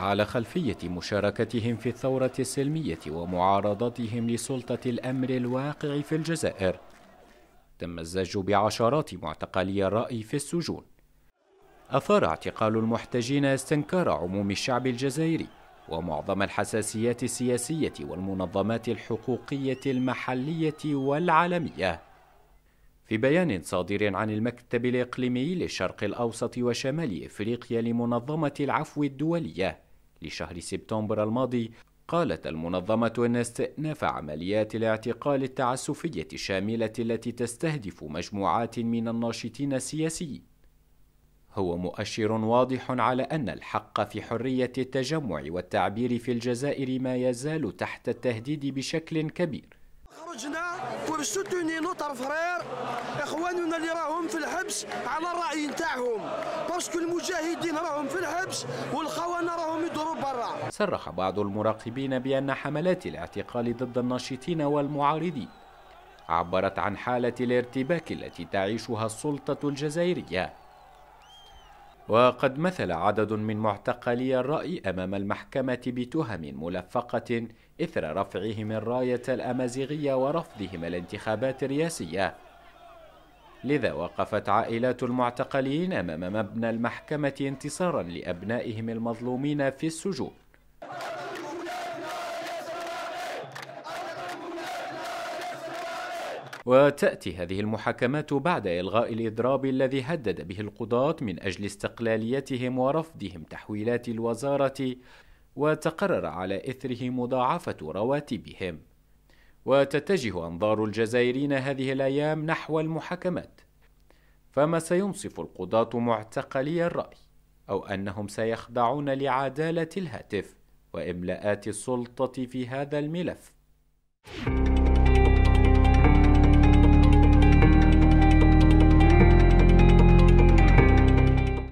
على خلفية مشاركتهم في الثورة السلمية ومعارضتهم لسلطة الأمر الواقع في الجزائر تم الزج بعشرات معتقلي الرأي في السجون أثار اعتقال المحتجين استنكار عموم الشعب الجزائري ومعظم الحساسيات السياسية والمنظمات الحقوقية المحلية والعالمية في بيان صادر عن المكتب الإقليمي للشرق الأوسط وشمال إفريقيا لمنظمة العفو الدولية لشهر سبتمبر الماضي قالت المنظمة أن استئناف عمليات الاعتقال التعسفية الشاملة التي تستهدف مجموعات من الناشطين السياسيين هو مؤشر واضح على أن الحق في حرية التجمع والتعبير في الجزائر ما يزال تحت التهديد بشكل كبير خرجنا ونسوتوني نو فرير اخواننا اللي راهم في الحبس على الراي نتاعهم باسكو المجاهدين راهم في الحبس والخونه راهم يدوروا برا صرح بعض المراقبين بان حملات الاعتقال ضد الناشطين والمعارضين عبرت عن حالة الارتباك التي تعيشها السلطة الجزائرية وقد مثل عدد من معتقلي الرأي أمام المحكمة بتهم ملفقة إثر رفعهم الراية الأمازيغية ورفضهم الانتخابات الرئاسية لذا وقفت عائلات المعتقلين أمام مبنى المحكمة انتصارا لأبنائهم المظلومين في السجون وتأتي هذه المحاكمات بعد إلغاء الإضراب الذي هدد به القضاة من أجل استقلاليتهم ورفضهم تحويلات الوزارة وتقرر على إثره مضاعفة رواتبهم وتتجه أنظار الجزائريين هذه الأيام نحو المحاكمات فما سينصف القضاة معتقلي الرأي أو أنهم سيخضعون لعدالة الهاتف وإملاءات السلطة في هذا الملف.